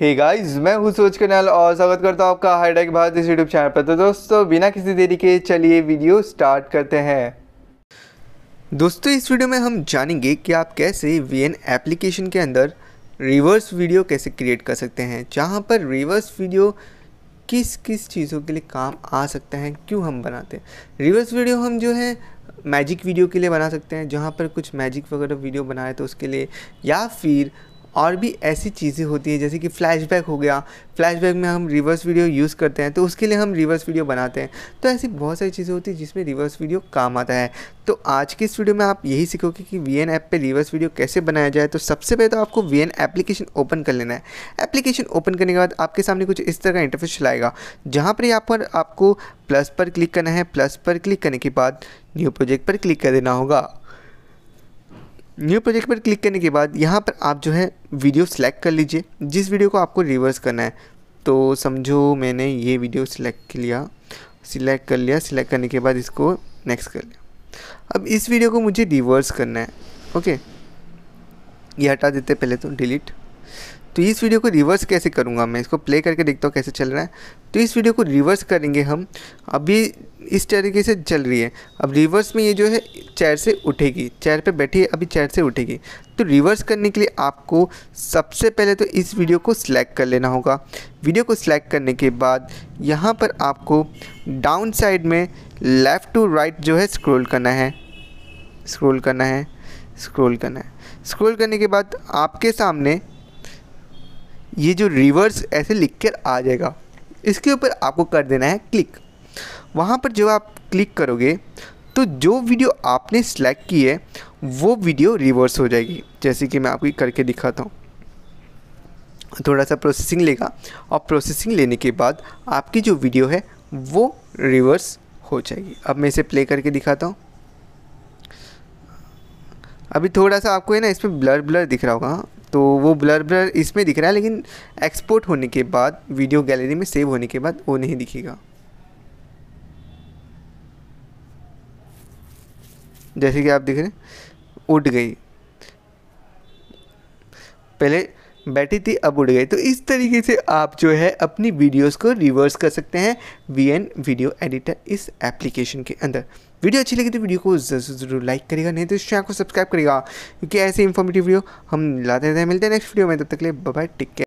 Hey guys मैं हूँ सूरज कनाल और स्वागत करता हूँ आपका हाईटेक भारत इस यूट्यूब चैनल पर तो दोस्तों बिना किसी देरी के चलिए वीडियो स्टार्ट करते हैं दोस्तों इस वीडियो में हम जानेंगे कि आप कैसे वी एप्लीकेशन के अंदर रिवर्स वीडियो कैसे क्रिएट कर सकते हैं जहाँ पर रिवर्स वीडियो किस किस चीज़ों के लिए काम आ सकता है क्यों हम बनाते हैं रिवर्स वीडियो हम जो है मैजिक वीडियो के लिए बना सकते हैं जहाँ पर कुछ मैजिक वगैरह वीडियो बनाए तो उसके लिए या फिर और भी ऐसी चीज़ें होती है जैसे कि फ़्लैशबैक हो गया फ़्लैशबैक में हम रिवर्स वीडियो यूज़ करते हैं तो उसके लिए हम रिवर्स वीडियो बनाते हैं तो ऐसी बहुत सारी चीज़ें होती है जिसमें रिवर्स वीडियो काम आता है तो आज की इस वीडियो में आप यही सीखोगे कि वी ऐप पे रिवर्स वीडियो कैसे बनाया जाए तो सबसे पहले तो आपको वी एप्लीकेशन ओपन कर लेना है एप्लीकेशन ओपन करने के बाद आपके सामने कुछ इस तरह का इंटरफेस चलाएगा जहाँ पर यहाँ पर आपको प्लस पर क्लिक करना है प्लस पर क्लिक करने के बाद न्यू प्रोजेक्ट पर क्लिक कर देना होगा न्यू प्रोजेक्ट पर क्लिक करने के बाद यहाँ पर आप जो है वीडियो सेलेक्ट कर लीजिए जिस वीडियो को आपको रिवर्स करना है तो समझो मैंने ये वीडियो सिलेक्ट लिया सिलेक्ट कर लिया सिलेक्ट करने के बाद इसको नेक्स्ट कर लिया अब इस वीडियो को मुझे रिवर्स करना है ओके ये हटा देते पहले तो डिलीट तो इस वीडियो को रिवर्स कैसे करूँगा मैं इसको प्ले करके देखता हूँ कैसे चल रहा है तो इस वीडियो को रिवर्स करेंगे हम अभी इस तरीके से चल रही है अब रिवर्स में ये जो है चेयर से उठेगी चेयर पे बैठी है अभी चेयर से उठेगी तो रिवर्स करने के लिए आपको सबसे पहले तो इस वीडियो को सिलेक्ट कर लेना होगा वीडियो को सिलेक्ट करने के बाद यहाँ पर आपको डाउन साइड में लेफ़्ट टू राइट जो है स्क्रोल करना है स्क्रोल करना है स्क्रोल करना है स्क्रोल करने के बाद आपके सामने ये जो रिवर्स ऐसे लिख कर आ जाएगा इसके ऊपर आपको कर देना है क्लिक वहाँ पर जब आप क्लिक करोगे तो जो वीडियो आपने सेलेक्ट की है वो वीडियो रिवर्स हो जाएगी जैसे कि मैं आपको करके दिखाता हूँ थोड़ा सा प्रोसेसिंग लेगा और प्रोसेसिंग लेने के बाद आपकी जो वीडियो है वो रिवर्स हो जाएगी अब मैं इसे प्ले करके दिखाता हूँ अभी थोड़ा सा आपको है ना इसमें ब्लर ब्लर दिख रहा होगा हाँ। तो वो ब्लर ब्लर इसमें दिख रहा है लेकिन एक्सपोर्ट होने के बाद वीडियो गैलरी में सेव होने के बाद वो नहीं दिखेगा जैसे कि आप देख रहे हैं उठ गई पहले बैठी थी अब उड़ गई तो इस तरीके से आप जो है अपनी वीडियोस को रिवर्स कर सकते हैं वी एन वीडियो एडिटर इस एप्लीकेशन के अंदर वीडियो अच्छी लगी तो वीडियो को ज़रूर जरूर लाइक करेगा नहीं तो इस चैनल को सब्सक्राइब करेगा क्योंकि ऐसे इन्फॉर्मेटिव वीडियो हम लाते रहते हैं मिलते हैं नेक्स्ट वीडियो में तब तक के लिए बाय टेक केयर